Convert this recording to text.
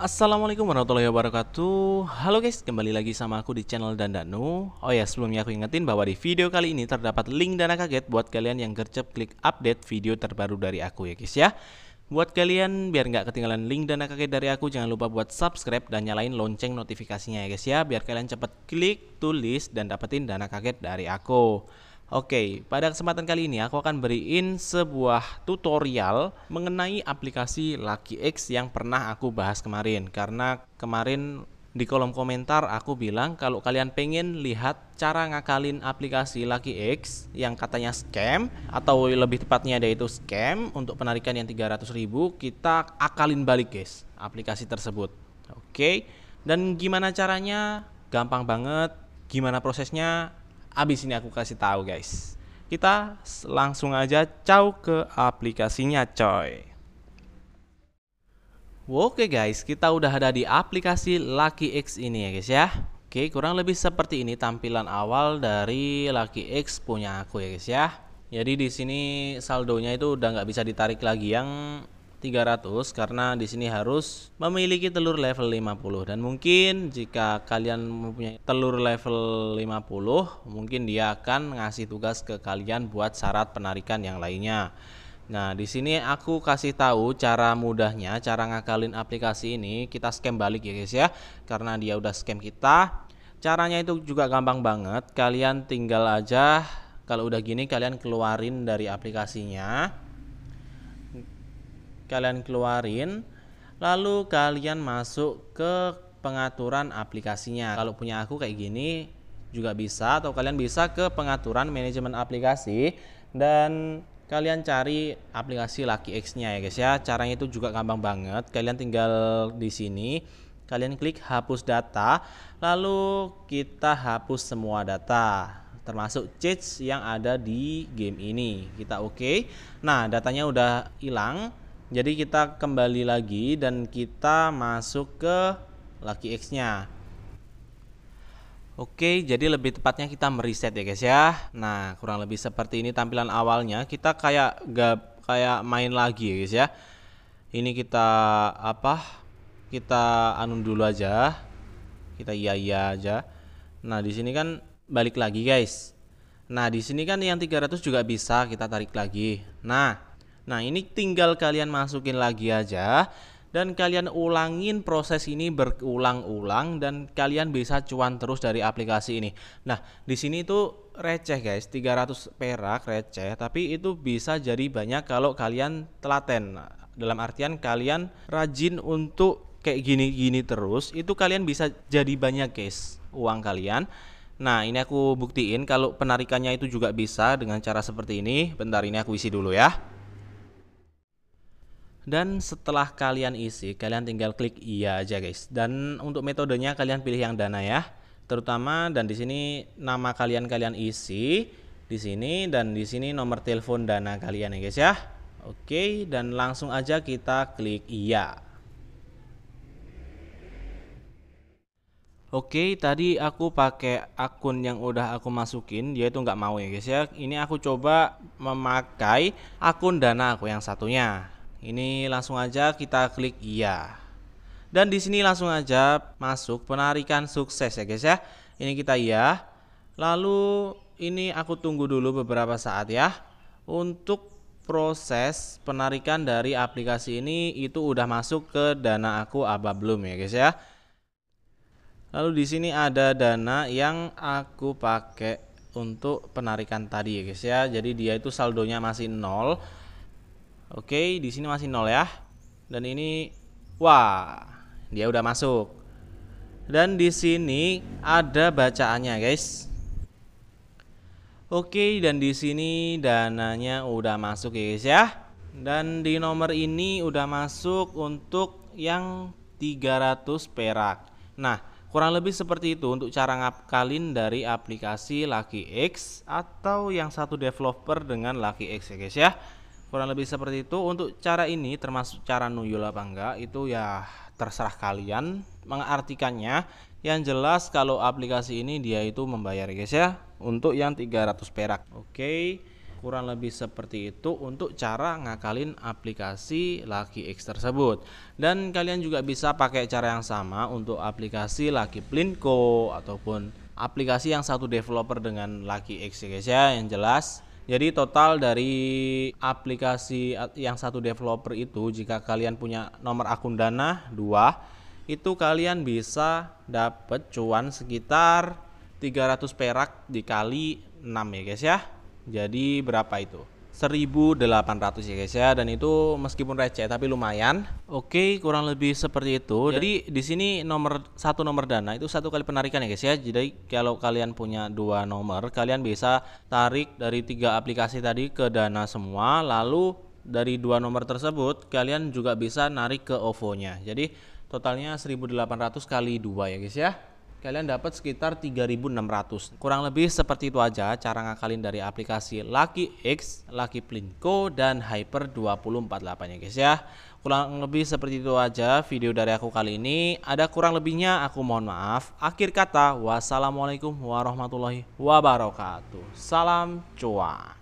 Assalamualaikum warahmatullahi wabarakatuh Halo guys, kembali lagi sama aku di channel Dandanu Oh ya, sebelumnya aku ingetin bahwa di video kali ini terdapat link dana kaget Buat kalian yang gercep klik update video terbaru dari aku ya guys ya Buat kalian biar nggak ketinggalan link dana kaget dari aku Jangan lupa buat subscribe dan nyalain lonceng notifikasinya ya guys ya Biar kalian cepat klik, tulis, dan dapetin dana kaget dari aku Oke, pada kesempatan kali ini aku akan beriin sebuah tutorial mengenai aplikasi Lucky X yang pernah aku bahas kemarin karena kemarin di kolom komentar aku bilang kalau kalian pengen lihat cara ngakalin aplikasi Lucky X yang katanya scam atau lebih tepatnya ada itu scam untuk penarikan yang 300 ribu kita akalin balik guys aplikasi tersebut oke dan gimana caranya gampang banget gimana prosesnya Abis ini aku kasih tahu guys. Kita langsung aja caw ke aplikasinya coy. Oke guys, kita udah ada di aplikasi Lucky X ini ya guys ya. Oke, kurang lebih seperti ini tampilan awal dari Lucky X punya aku ya guys ya. Jadi di sini saldonya itu udah nggak bisa ditarik lagi yang 300 karena di sini harus memiliki telur level 50 dan mungkin jika kalian mempunyai telur level 50 mungkin dia akan ngasih tugas ke kalian buat syarat penarikan yang lainnya. Nah, di sini aku kasih tahu cara mudahnya, cara ngakalin aplikasi ini. Kita scam balik ya guys ya, karena dia udah scam kita. Caranya itu juga gampang banget. Kalian tinggal aja kalau udah gini kalian keluarin dari aplikasinya kalian keluarin lalu kalian masuk ke pengaturan aplikasinya kalau punya aku kayak gini juga bisa atau kalian bisa ke pengaturan manajemen aplikasi dan kalian cari aplikasi Lucky X-nya ya guys ya. Caranya itu juga gampang banget. Kalian tinggal di sini, kalian klik hapus data, lalu kita hapus semua data termasuk cheats yang ada di game ini. Kita oke. Okay. Nah, datanya udah hilang. Jadi kita kembali lagi dan kita masuk ke lucky X-nya. Oke, jadi lebih tepatnya kita mereset ya guys ya. Nah, kurang lebih seperti ini tampilan awalnya. Kita kayak gak kayak main lagi ya guys ya. Ini kita apa? Kita anun dulu aja. Kita iya iya aja. Nah, di sini kan balik lagi guys. Nah, di sini kan yang 300 juga bisa kita tarik lagi. Nah, Nah, ini tinggal kalian masukin lagi aja dan kalian ulangin proses ini berulang-ulang dan kalian bisa cuan terus dari aplikasi ini. Nah, di sini itu receh guys, 300 perak receh, tapi itu bisa jadi banyak kalau kalian telaten. Dalam artian kalian rajin untuk kayak gini-gini terus, itu kalian bisa jadi banyak guys uang kalian. Nah, ini aku buktiin kalau penarikannya itu juga bisa dengan cara seperti ini. Bentar ini aku isi dulu ya. Dan setelah kalian isi, kalian tinggal klik iya aja guys. Dan untuk metodenya kalian pilih yang dana ya. Terutama dan di sini nama kalian kalian isi di sini dan di sini nomor telepon dana kalian ya guys ya. Oke, dan langsung aja kita klik iya. Oke, tadi aku pakai akun yang udah aku masukin, dia itu nggak mau ya guys ya. Ini aku coba memakai akun dana aku yang satunya. Ini langsung aja kita klik iya. Dan di sini langsung aja masuk penarikan sukses ya guys ya. Ini kita iya. Lalu ini aku tunggu dulu beberapa saat ya. Untuk proses penarikan dari aplikasi ini itu udah masuk ke dana aku apa belum ya guys ya. Lalu di sini ada dana yang aku pakai untuk penarikan tadi ya guys ya. Jadi dia itu saldonya masih nol Oke, di sini masih nol ya. Dan ini wah, dia udah masuk. Dan di sini ada bacaannya, guys. Oke, dan di sini dananya udah masuk ya guys ya. Dan di nomor ini udah masuk untuk yang 300 perak. Nah, kurang lebih seperti itu untuk cara ngapkalin dari aplikasi Lucky X atau yang satu developer dengan Lucky X ya guys ya kurang lebih seperti itu untuk cara ini termasuk cara nuyul apa enggak itu ya terserah kalian mengartikannya yang jelas kalau aplikasi ini dia itu membayar guys ya untuk yang 300 perak oke kurang lebih seperti itu untuk cara ngakalin aplikasi Lucky X tersebut. Dan kalian juga bisa pakai cara yang sama untuk aplikasi Lucky Plinko ataupun aplikasi yang satu developer dengan Lucky X ya guys ya. Yang jelas jadi total dari aplikasi yang satu developer itu jika kalian punya nomor akun Dana 2 itu kalian bisa dapat cuan sekitar 300 perak dikali 6 ya guys ya. Jadi berapa itu? 1800 ya guys ya dan itu meskipun receh tapi lumayan. Oke, kurang lebih seperti itu. Ya. Jadi di sini nomor satu nomor dana itu satu kali penarikan ya guys ya. Jadi kalau kalian punya dua nomor, kalian bisa tarik dari tiga aplikasi tadi ke dana semua lalu dari dua nomor tersebut kalian juga bisa narik ke OVO-nya. Jadi totalnya 1800 kali dua ya guys ya kalian dapat sekitar 3.600. Kurang lebih seperti itu aja cara ngakalin dari aplikasi Lucky X, Lucky Plinko, dan Hyper 248 ya guys ya. Kurang lebih seperti itu aja video dari aku kali ini. Ada kurang lebihnya aku mohon maaf. Akhir kata, wassalamualaikum warahmatullahi wabarakatuh. Salam cuan.